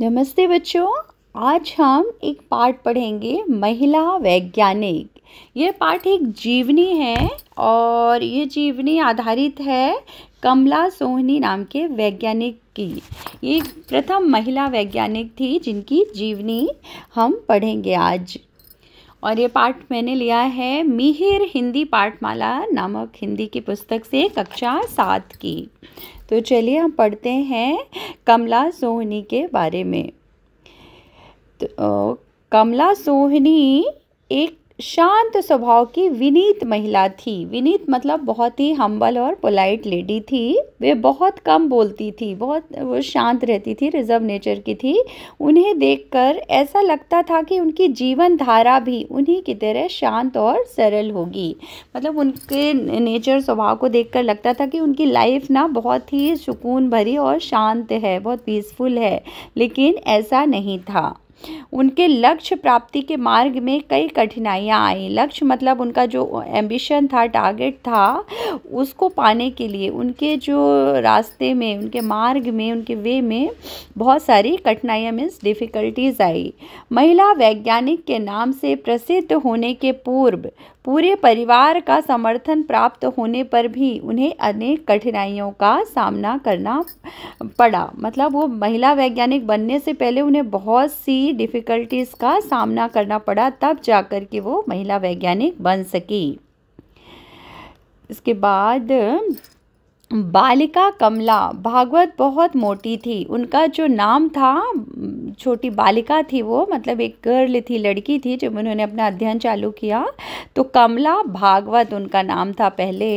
नमस्ते बच्चों आज हम एक पाठ पढ़ेंगे महिला वैज्ञानिक ये पाठ एक जीवनी है और ये जीवनी आधारित है कमला सोहनी नाम के वैज्ञानिक की ये प्रथम महिला वैज्ञानिक थी जिनकी जीवनी हम पढ़ेंगे आज और ये पाठ मैंने लिया है मिहिर हिंदी पाठमाला नामक हिंदी की पुस्तक से कक्षा सात की तो चलिए हम पढ़ते हैं कमला सोहनी के बारे में तो कमला सोहनी एक शांत स्वभाव की विनीत महिला थी विनीत मतलब बहुत ही हम्बल और पोलाइट लेडी थी वे बहुत कम बोलती थी बहुत वो शांत रहती थी रिजर्व नेचर की थी उन्हें देखकर ऐसा लगता था कि उनकी जीवन धारा भी उन्हीं की तरह शांत और सरल होगी मतलब उनके नेचर स्वभाव को देखकर लगता था कि उनकी लाइफ ना बहुत ही सुकून भरी और शांत है बहुत पीसफुल है लेकिन ऐसा नहीं था उनके लक्ष्य प्राप्ति के मार्ग में कई कठिनाइयाँ आई लक्ष्य मतलब उनका जो एम्बिशन था टारगेट था उसको पाने के लिए उनके जो रास्ते में उनके मार्ग में उनके वे में बहुत सारी कठिनाइयाँ मीन्स डिफ़िकल्टीज आई महिला वैज्ञानिक के नाम से प्रसिद्ध होने के पूर्व पूरे परिवार का समर्थन प्राप्त होने पर भी उन्हें अनेक कठिनाइयों का सामना करना पड़ा मतलब वो महिला वैज्ञानिक बनने से पहले उन्हें बहुत सी डिफ़िकल्टीज़ का सामना करना पड़ा तब जाकर के वो महिला वैज्ञानिक बन सकी इसके बाद बालिका कमला भागवत बहुत मोटी थी उनका जो नाम था छोटी बालिका थी वो मतलब एक गर्ल थी लड़की थी जब उन्होंने अपना अध्ययन चालू किया तो कमला भागवत उनका नाम था पहले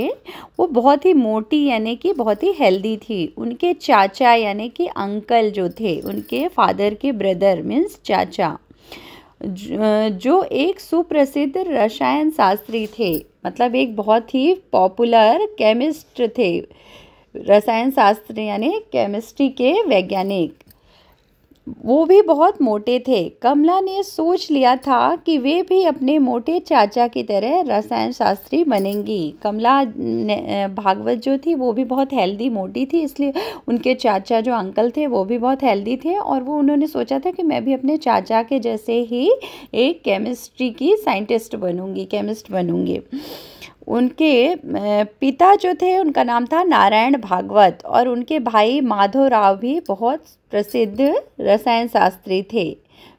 वो बहुत ही मोटी यानी कि बहुत ही हेल्दी थी उनके चाचा यानी कि अंकल जो थे उनके फादर के ब्रदर मीन्स चाचा जो एक सुप्रसिद्ध रसायन शास्त्री थे मतलब एक बहुत ही पॉपुलर केमिस्ट थे रसायन शास्त्र यानी केमिस्ट्री के वैज्ञानिक वो भी बहुत मोटे थे कमला ने सोच लिया था कि वे भी अपने मोटे चाचा की तरह रसायन शास्त्री बनेंगी कमला भागवत जो थी वो भी बहुत हेल्दी मोटी थी इसलिए उनके चाचा जो अंकल थे वो भी बहुत हेल्दी थे और वो उन्होंने सोचा था कि मैं भी अपने चाचा के जैसे ही एक केमिस्ट्री की साइंटिस्ट बनूंगी केमिस्ट बनूंगी उनके पिता जो थे उनका नाम था नारायण भागवत और उनके भाई माधोराव भी बहुत प्रसिद्ध रसायन शास्त्री थे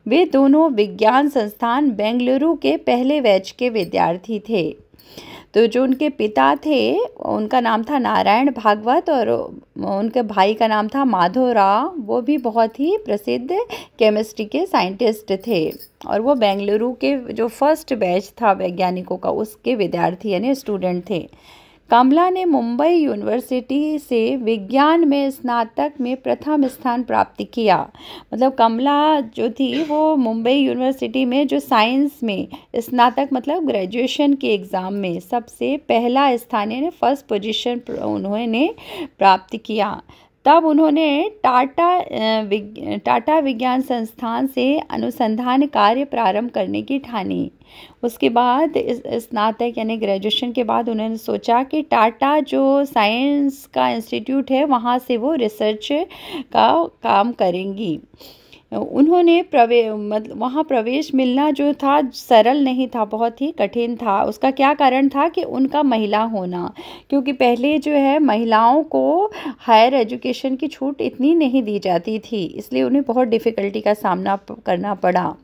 वे दोनों विज्ञान संस्थान बेंगलुरु के पहले बैच के विद्यार्थी थे तो जो उनके पिता थे उनका नाम था नारायण भागवत और उनके भाई का नाम था माधव राव वो भी बहुत ही प्रसिद्ध केमिस्ट्री के साइंटिस्ट थे और वो बेंगलुरु के जो फर्स्ट बैच था वैज्ञानिकों का उसके विद्यार्थी यानी स्टूडेंट थे कमला ने मुंबई यूनिवर्सिटी से विज्ञान में स्नातक में प्रथम स्थान प्राप्त किया मतलब कमला जो थी वो मुंबई यूनिवर्सिटी में जो साइंस में स्नातक मतलब ग्रेजुएशन के एग्ज़ाम में सबसे पहला स्थान यानी फर्स्ट पोजीशन उन्होंने प्राप्त किया तब उन्होंने टाटा विज्ञ टाटा विज्ञान संस्थान से अनुसंधान कार्य प्रारंभ करने की ठानी उसके बाद स्नातक यानी ग्रेजुएशन के बाद उन्होंने सोचा कि टाटा जो साइंस का इंस्टीट्यूट है वहाँ से वो रिसर्च का काम करेंगी उन्होंने प्रवे मतलब वहाँ प्रवेश मिलना जो था सरल नहीं था बहुत ही कठिन था उसका क्या कारण था कि उनका महिला होना क्योंकि पहले जो है महिलाओं को हायर एजुकेशन की छूट इतनी नहीं दी जाती थी इसलिए उन्हें बहुत डिफ़िकल्टी का सामना करना पड़ा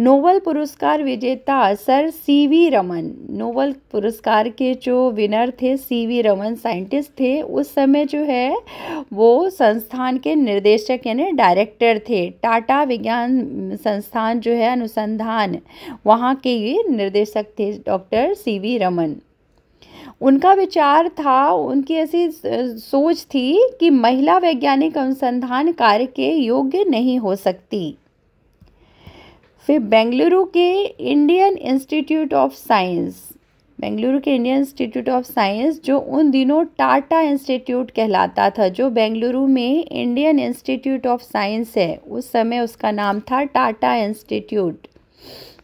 नोबल पुरस्कार विजेता sir C V Raman Nobel पुरस्कार के जो विनर थे सी वी रमन साइंटिस्ट थे उस समय जो है वो संस्थान के निर्देशक यानी डायरेक्टर थे टाटा विज्ञान संस्थान जो है अनुसंधान वहाँ के ये निर्देशक थे डॉक्टर सी वी रमन उनका विचार था उनकी ऐसी सोच थी कि महिला वैज्ञानिक अनुसंधान कार्य के योग्य नहीं हो सकती फिर बेंगलुरु के Indian Institute of Science Bengaluru के इंडियन इंस्टीट्यूट ऑफ साइंस जो उन दिनों टाटा इंस्टीट्यूट कहलाता था जो बेंगलुरु में इंडियन इंस्टीट्यूट ऑफ साइंस है उस समय उसका नाम था टाटा इंस्टीट्यूट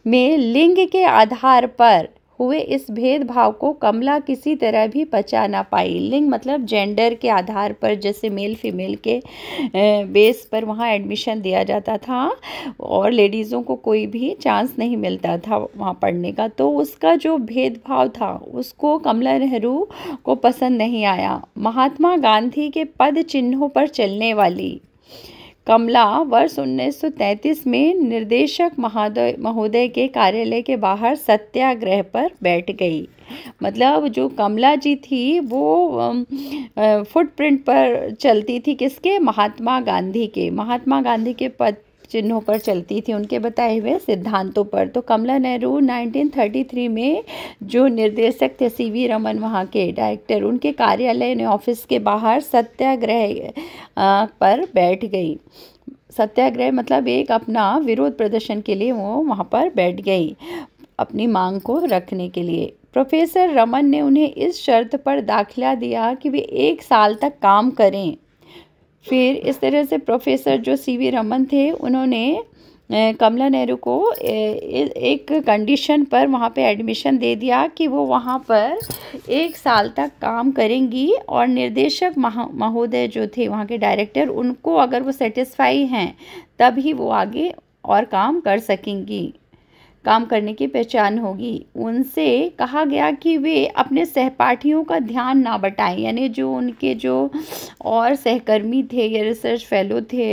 में लिंग के आधार पर हुए इस भेदभाव को कमला किसी तरह भी बचा ना पाई लिंग मतलब जेंडर के आधार पर जैसे मेल फीमेल के बेस पर वहाँ एडमिशन दिया जाता था और लेडीज़ों को कोई भी चांस नहीं मिलता था वहाँ पढ़ने का तो उसका जो भेदभाव था उसको कमला नेहरू को पसंद नहीं आया महात्मा गांधी के पद चिन्हों पर चलने वाली कमला वर्ष 1933 में निर्देशक महोदय के कार्यालय के बाहर सत्याग्रह पर बैठ गई मतलब जो कमला जी थी वो फुटप्रिंट पर चलती थी किसके महात्मा गांधी के महात्मा गांधी के पद चिन्हों पर चलती थी उनके बताए हुए सिद्धांतों पर तो कमला नेहरू 1933 में जो निर्देशक थे सी वी रमन वहाँ के डायरेक्टर उनके कार्यालय ने ऑफिस के बाहर सत्याग्रह पर बैठ गई सत्याग्रह मतलब एक अपना विरोध प्रदर्शन के लिए वो वहाँ पर बैठ गई अपनी मांग को रखने के लिए प्रोफेसर रमन ने उन्हें इस शर्त पर दाखिला दिया कि वे एक साल तक काम करें फिर इस तरह से प्रोफेसर जो सी वी रमन थे उन्होंने कमला नेहरू को एक कंडीशन पर वहाँ पे एडमिशन दे दिया कि वो वहाँ पर एक साल तक काम करेंगी और निर्देशक महोदय जो थे वहाँ के डायरेक्टर उनको अगर वो सेटिस्फाई हैं तभी वो आगे और काम कर सकेंगी काम करने की पहचान होगी उनसे कहा गया कि वे अपने सहपाठियों का ध्यान ना बटाएं यानी जो उनके जो और सहकर्मी थे या रिसर्च फेलो थे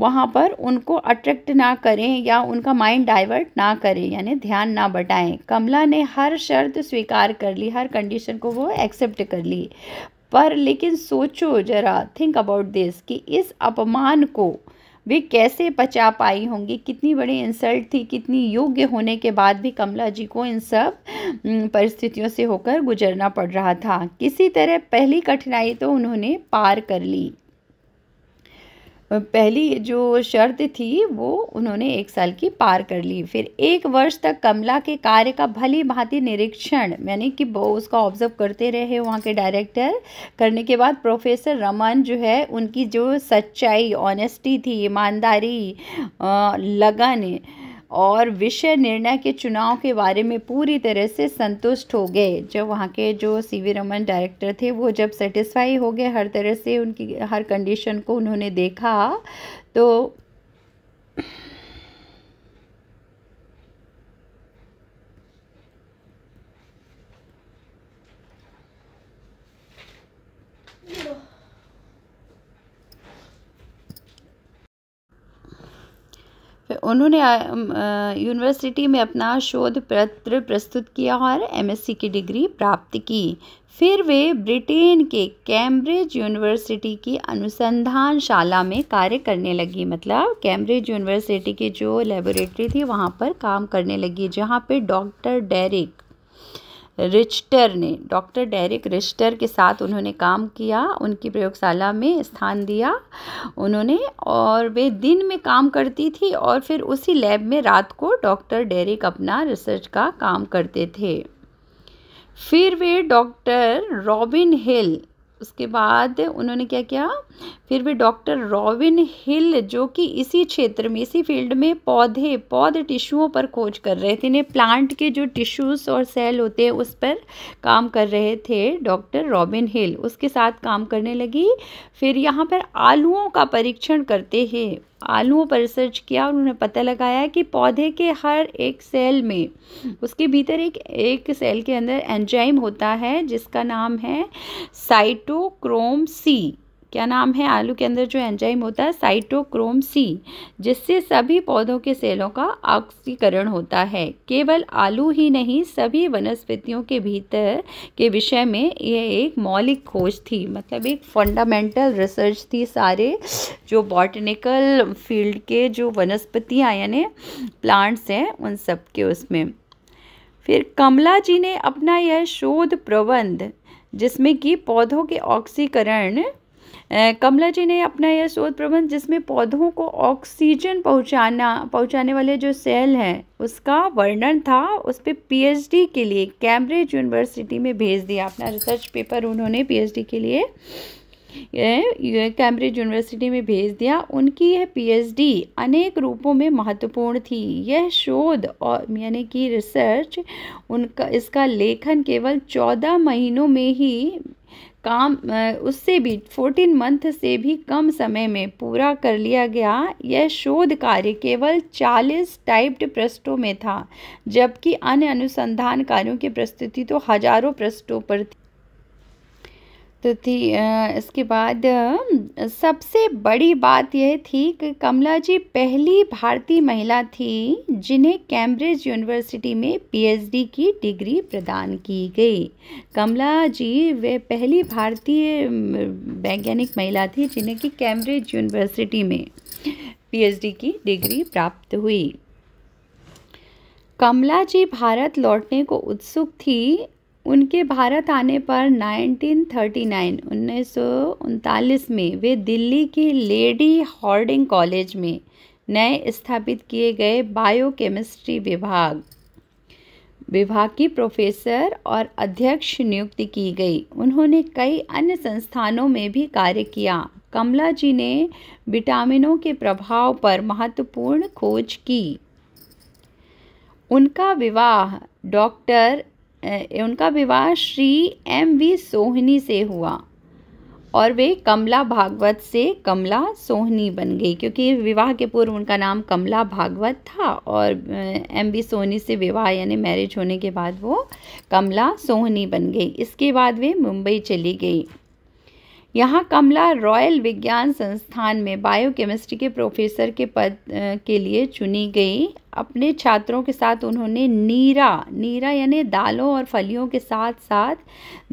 वहाँ पर उनको अट्रैक्ट ना करें या उनका माइंड डाइवर्ट ना करें यानी ध्यान ना बटाएं कमला ने हर शर्त स्वीकार कर ली हर कंडीशन को वो एक्सेप्ट कर ली पर लेकिन सोचो ज़रा थिंक अबाउट दिस कि इस अपमान को वे कैसे बचा पाई होंगी कितनी बड़ी इंसल्ट थी कितनी योग्य होने के बाद भी कमला जी को इन सब परिस्थितियों से होकर गुजरना पड़ रहा था किसी तरह पहली कठिनाई तो उन्होंने पार कर ली पहली जो शर्त थी वो उन्होंने एक साल की पार कर ली फिर एक वर्ष तक कमला के कार्य का भली भांति निरीक्षण यानी कि वो उसका ऑब्जर्व करते रहे वहाँ के डायरेक्टर करने के बाद प्रोफेसर रमन जो है उनकी जो सच्चाई ऑनेस्टी थी ईमानदारी लगन और विषय निर्णय के चुनाव के बारे में पूरी तरह से संतुष्ट हो गए जब वहाँ के जो सी वी रमन डायरेक्टर थे वो जब सेटिस्फाई हो गए हर तरह से उनकी हर कंडीशन को उन्होंने देखा तो उन्होंने यूनिवर्सिटी में अपना शोध पत्र प्रस्तुत किया और एमएससी की डिग्री प्राप्त की फिर वे ब्रिटेन के कैम्ब्रिज यूनिवर्सिटी की अनुसंधान शाला में कार्य करने लगी मतलब कैम्ब्रिज यूनिवर्सिटी की जो लेबोरेटरी थी वहाँ पर काम करने लगी जहाँ पर डॉक्टर डेरिक रिच्टर ने डॉक्टर डेरिक रिच्टर के साथ उन्होंने काम किया उनकी प्रयोगशाला में स्थान दिया उन्होंने और वे दिन में काम करती थी और फिर उसी लैब में रात को डॉक्टर डेरिक अपना रिसर्च का काम करते थे फिर वे डॉक्टर रॉबिन हिल उसके बाद उन्होंने क्या किया फिर वे डॉक्टर रॉबिन हिल जो कि इसी क्षेत्र में इसी फील्ड में पौधे पौध टिश्यूओं पर खोज कर रहे थे इन्हें प्लांट के जो टिश्यूज़ और सेल होते हैं उस पर काम कर रहे थे डॉक्टर रॉबिन हिल उसके साथ काम करने लगी फिर यहाँ पर आलुओं का परीक्षण करते हैं आलूओं पर रिसर्च किया और उन्होंने पता लगाया कि पौधे के हर एक सेल में उसके भीतर एक एक सेल के अंदर एंजाइम होता है जिसका नाम है साइटोक्रोम सी क्या नाम है आलू के अंदर जो एंजाइम होता है साइटोक्रोम सी जिससे सभी पौधों के सेलों का ऑक्सीकरण होता है केवल आलू ही नहीं सभी वनस्पतियों के भीतर के विषय में यह एक मौलिक खोज थी मतलब एक फंडामेंटल रिसर्च थी सारे जो बॉटनिकल फील्ड के जो वनस्पतियाँ यानी प्लांट्स हैं उन सब के उसमें फिर कमला जी ने अपना यह शोध प्रबंध जिसमें कि पौधों के ऑक्सीकरण कमला जी ने अपना यह शोध प्रबंध जिसमें पौधों को ऑक्सीजन पहुंचाना पहुंचाने वाले जो सेल हैं उसका वर्णन था उस पर पी के लिए कैम्ब्रिज यूनिवर्सिटी में भेज दिया अपना रिसर्च पेपर उन्होंने पी के लिए कैम्ब्रिज यूनिवर्सिटी में भेज दिया उनकी यह पीएचडी अनेक रूपों में महत्वपूर्ण थी यह शोध और यानी कि रिसर्च उनका इसका लेखन केवल चौदह महीनों में ही काम उससे भी फोर्टीन मंथ से भी कम समय में पूरा कर लिया गया यह शोध कार्य केवल चालीस टाइप्ड पृष्ठों में था जबकि अन्य अनुसंधान कार्यों की प्रस्तुति तो हजारों पृष्ठों पर थी तो थी इसके बाद सबसे बड़ी बात यह थी कि कमला जी पहली भारतीय महिला थी जिन्हें कैम्ब्रिज यूनिवर्सिटी में पीएचडी की डिग्री प्रदान की गई कमला जी वे पहली भारतीय वैज्ञानिक महिला थी जिन्हें कि कैम्ब्रिज यूनिवर्सिटी में पीएचडी की डिग्री प्राप्त हुई कमला जी भारत लौटने को उत्सुक थी उनके भारत आने पर 1939 उन्नीस में वे दिल्ली की लेडी हॉर्डिंग कॉलेज में नए स्थापित किए गए बायोकेमिस्ट्री विभाग विभाग की प्रोफेसर और अध्यक्ष नियुक्ति की गई उन्होंने कई अन्य संस्थानों में भी कार्य किया कमला जी ने विटामिनों के प्रभाव पर महत्वपूर्ण खोज की उनका विवाह डॉक्टर उनका विवाह श्री एम वी सोहनी से हुआ और वे कमला भागवत से कमला सोहनी बन गई क्योंकि विवाह के पूर्व उनका नाम कमला भागवत था और एम बी सोहनी से विवाह यानी मैरिज होने के बाद वो कमला सोहनी बन गई इसके बाद वे मुंबई चली गई यहाँ कमला रॉयल विज्ञान संस्थान में बायोकेमिस्ट्री के प्रोफेसर के पद के लिए चुनी गई अपने छात्रों के साथ उन्होंने नीरा नीरा यानी दालों और फलियों के साथ साथ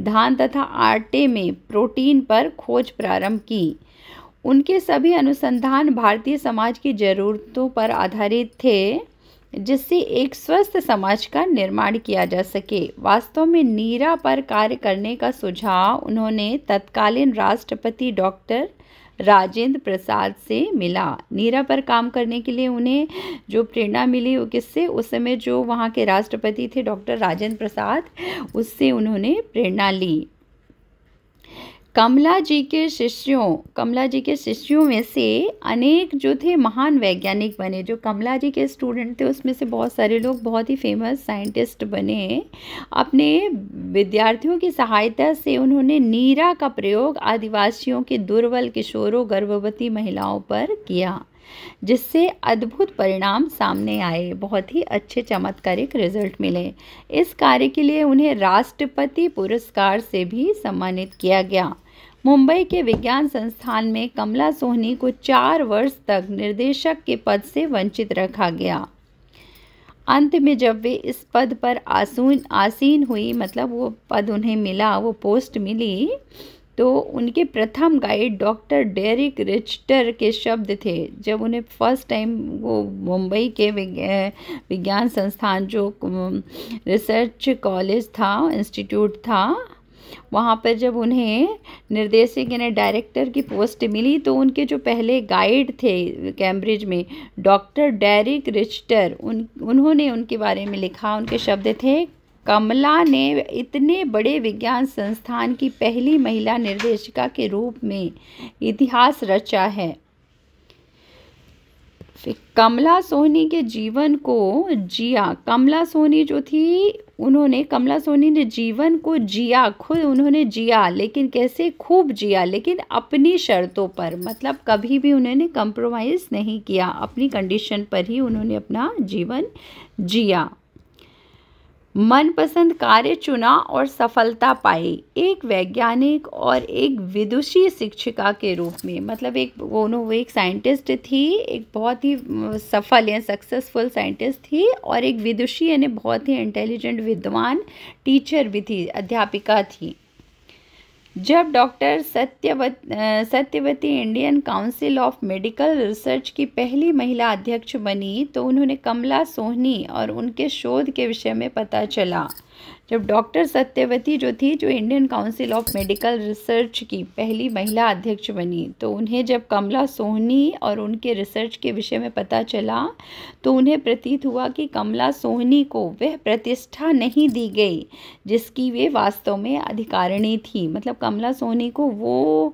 धान तथा आटे में प्रोटीन पर खोज प्रारंभ की उनके सभी अनुसंधान भारतीय समाज की ज़रूरतों पर आधारित थे जिससे एक स्वस्थ समाज का निर्माण किया जा सके वास्तव में नीरा पर कार्य करने का सुझाव उन्होंने तत्कालीन राष्ट्रपति डॉक्टर राजेंद्र प्रसाद से मिला नीरा पर काम करने के लिए उन्हें जो प्रेरणा मिली वो किससे उस समय जो वहाँ के राष्ट्रपति थे डॉक्टर राजेंद्र प्रसाद उससे उन्होंने प्रेरणा ली कमला जी के शिष्यों कमला जी के शिष्यों में से अनेक जो थे महान वैज्ञानिक बने जो कमला जी के स्टूडेंट थे उसमें से बहुत सारे लोग बहुत ही फेमस साइंटिस्ट बने अपने विद्यार्थियों की सहायता से उन्होंने नीरा का प्रयोग आदिवासियों के दुर्बल किशोरों गर्भवती महिलाओं पर किया जिससे अद्भुत परिणाम सामने आए बहुत ही अच्छे चमत्कारिक रिजल्ट मिले इस कार्य के लिए उन्हें राष्ट्रपति पुरस्कार से भी सम्मानित किया गया मुंबई के विज्ञान संस्थान में कमला सोहनी को चार वर्ष तक निर्देशक के पद से वंचित रखा गया अंत में जब वे इस पद पर आसून आसीन हुई मतलब वो पद उन्हें मिला वो पोस्ट मिली तो उनके प्रथम गाइड डॉक्टर डेरिक रिचटर के शब्द थे जब उन्हें फर्स्ट टाइम वो मुंबई के विज्ञान संस्थान जो रिसर्च कॉलेज था इंस्टीट्यूट था वहाँ पर जब उन्हें निर्देशक यानी डायरेक्टर की पोस्ट मिली तो उनके जो पहले गाइड थे कैम्ब्रिज में डॉक्टर डेरिक रिचटर उन उन्होंने उनके बारे में लिखा उनके शब्द थे कमला ने इतने बड़े विज्ञान संस्थान की पहली महिला निर्देशिका के रूप में इतिहास रचा है कमला सोनी के जीवन को जिया कमला सोनी जो थी उन्होंने कमला सोनी ने जीवन को जिया खुद उन्होंने जिया लेकिन कैसे खूब जिया लेकिन अपनी शर्तों पर मतलब कभी भी उन्होंने कंप्रोमाइज़ नहीं किया अपनी कंडीशन पर ही उन्होंने अपना जीवन जिया मनपसंद कार्य चुना और सफलता पाई एक वैज्ञानिक और एक विदुषी शिक्षिका के रूप में मतलब एक वो वो एक साइंटिस्ट थी एक बहुत ही सफल या सक्सेसफुल साइंटिस्ट थी और एक विदुषी यानी बहुत ही इंटेलिजेंट विद्वान टीचर भी थी अध्यापिका थी जब डॉक्टर सत्यवत Satyavati Indian Council of Medical Research की पहली महिला अध्यक्ष बनी तो उन्होंने कमला सोहनी और उनके शोध के विषय में पता चला जब डॉक्टर सत्यवती जो थी जो Indian Council of Medical Research की पहली महिला अध्यक्ष बनी तो उन्हें जब कमला सोहनी और उनके रिसर्च के विषय में पता चला तो उन्हें प्रतीत हुआ कि कमला सोहनी को वह प्रतिष्ठा नहीं दी गई जिसकी वे वास्तव में अधिकारिणी थी मतलब कमला सोहनी को वो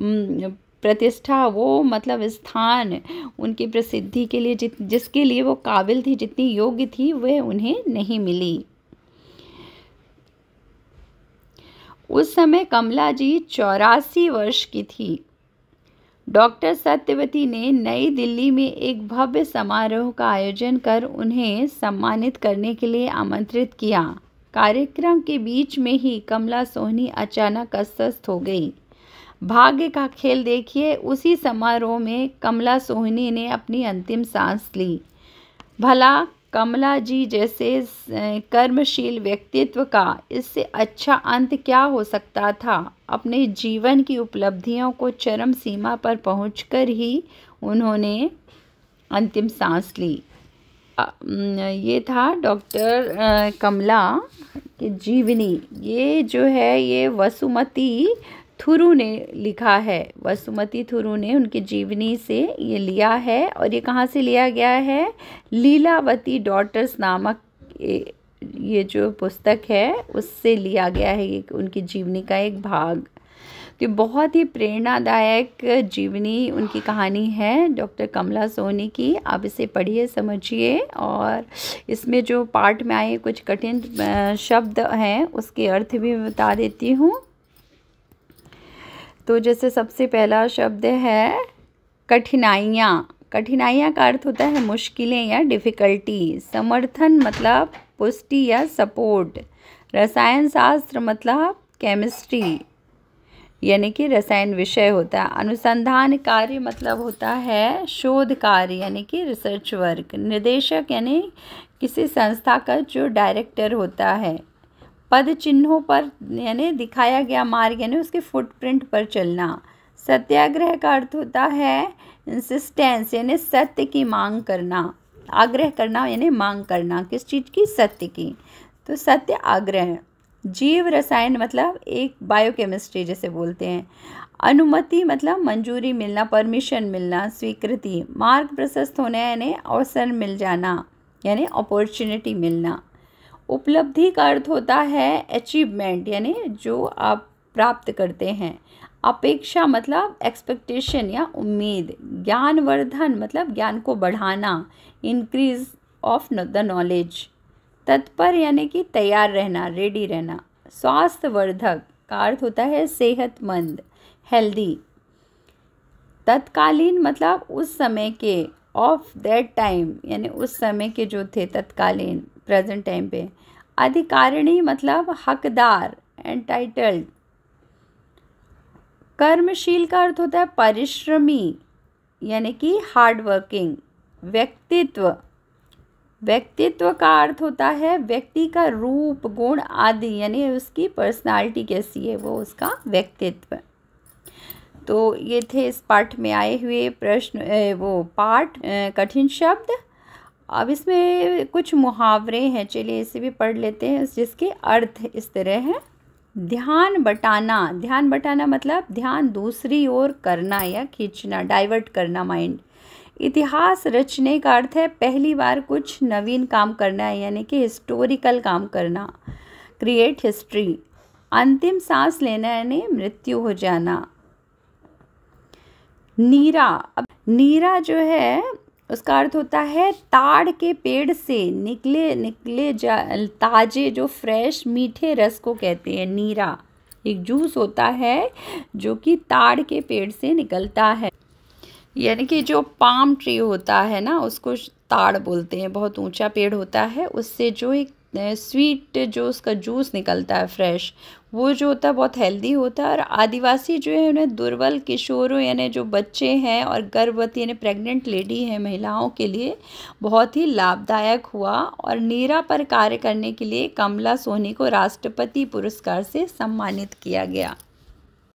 प्रतिष्ठा वो मतलब स्थान उनकी प्रसिद्धि के लिए जित जिसके लिए वो काबिल थी जितनी योग्य थी वह उन्हें नहीं मिली उस समय कमला जी चौरासी वर्ष की थी डॉक्टर सत्यवती ने नई दिल्ली में एक भव्य समारोह का आयोजन कर उन्हें सम्मानित करने के लिए आमंत्रित किया कार्यक्रम के बीच में ही कमला सोहनी अचानक अस्वस्थ हो गई भाग्य का खेल देखिए उसी समारोह में कमला सोहनी ने अपनी अंतिम सांस ली भला कमला जी जैसे कर्मशील व्यक्तित्व का इससे अच्छा अंत क्या हो सकता था अपने जीवन की उपलब्धियों को चरम सीमा पर पहुँच ही उन्होंने अंतिम सांस ली ये था डॉक्टर कमला की जीवनी ये जो है ये वसुमती थुरू ने लिखा है वसुमती थुरू ने उनकी जीवनी से ये लिया है और ये कहाँ से लिया गया है लीलावती डॉटर्स नामक ये जो पुस्तक है उससे लिया गया है ये उनकी जीवनी का एक भाग तो बहुत ही प्रेरणादायक जीवनी उनकी कहानी है डॉक्टर कमला सोनी की आप इसे पढ़िए समझिए और इसमें जो पार्ट में आए कुछ कठिन शब्द हैं उसके अर्थ भी बता देती हूँ तो जैसे सबसे पहला शब्द है कठिनाइयाँ कठिनाइयाँ का अर्थ होता है मुश्किलें या डिफ़िकल्टी समर्थन मतलब पुष्टि या सपोर्ट रसायन शास्त्र मतलब केमिस्ट्री यानी कि रसायन विषय होता है अनुसंधान कार्य मतलब होता है शोध कार्य यानी कि रिसर्च वर्क निर्देशक यानी किसी संस्था का जो डायरेक्टर होता है पद चिन्हों पर यानी दिखाया गया मार्ग यानी उसके फुटप्रिंट पर चलना सत्याग्रह का अर्थ होता है इंसिस्टेंस यानी सत्य की मांग करना आग्रह करना यानी मांग करना किस चीज़ की सत्य की तो सत्य आग्रह जीव रसायन मतलब एक बायोकेमिस्ट्री जैसे बोलते हैं अनुमति मतलब मंजूरी मिलना परमिशन मिलना स्वीकृति मार्ग प्रशस्त होने यानी अवसर मिल जाना यानी अपॉर्चुनिटी मिलना उपलब्धि का अर्थ होता है अचीवमेंट यानी जो आप प्राप्त करते हैं अपेक्षा मतलब एक्सपेक्टेशन या उम्मीद ज्ञानवर्धन मतलब ज्ञान को बढ़ाना इंक्रीज ऑफ द नॉलेज तत्पर यानी कि तैयार रहना रेडी रहना स्वास्थ्यवर्धक का अर्थ होता है सेहतमंद हेल्दी तत्कालीन मतलब उस समय के ऑफ दैट टाइम यानी उस समय के जो थे तत्कालीन प्रेजेंट टाइम पे अधिकारिणी मतलब हकदार एंटाइटल्ड कर्मशील का अर्थ होता है परिश्रमी यानी कि हार्ड वर्किंग व्यक्तित्व व्यक्तित्व का अर्थ होता है व्यक्ति का रूप गुण आदि यानी उसकी पर्सनालिटी कैसी है वो उसका व्यक्तित्व तो ये थे इस पाठ में आए हुए प्रश्न वो पाठ कठिन शब्द अब इसमें कुछ मुहावरे हैं चलिए इसे भी पढ़ लेते हैं जिसके अर्थ इस तरह हैं ध्यान बटाना ध्यान बटाना मतलब ध्यान दूसरी ओर करना या खींचना डाइवर्ट करना माइंड इतिहास रचने का अर्थ है पहली बार कुछ नवीन काम करना है यानी कि हिस्टोरिकल काम करना क्रिएट हिस्ट्री अंतिम सांस लेना यानी मृत्यु हो जाना नीरा अब नीरा जो है उसका अर्थ होता है ताड़ के पेड़ से निकले निकले जा ताजे जो फ्रेश मीठे रस को कहते हैं नीरा एक जूस होता है जो कि ताड़ के पेड़ से निकलता है यानी कि जो पाम ट्री होता है ना उसको ताड़ बोलते हैं बहुत ऊंचा पेड़ होता है उससे जो एक स्वीट जो उसका जूस निकलता है फ्रेश वो जो होता है बहुत हेल्दी होता है और आदिवासी जो है उन्हें दुर्बल किशोरों यानी जो बच्चे हैं और गर्भवती यानी प्रेग्नेंट लेडी हैं महिलाओं के लिए बहुत ही लाभदायक हुआ और नीरा पर कार्य करने के लिए कमला सोनी को राष्ट्रपति पुरस्कार से सम्मानित किया गया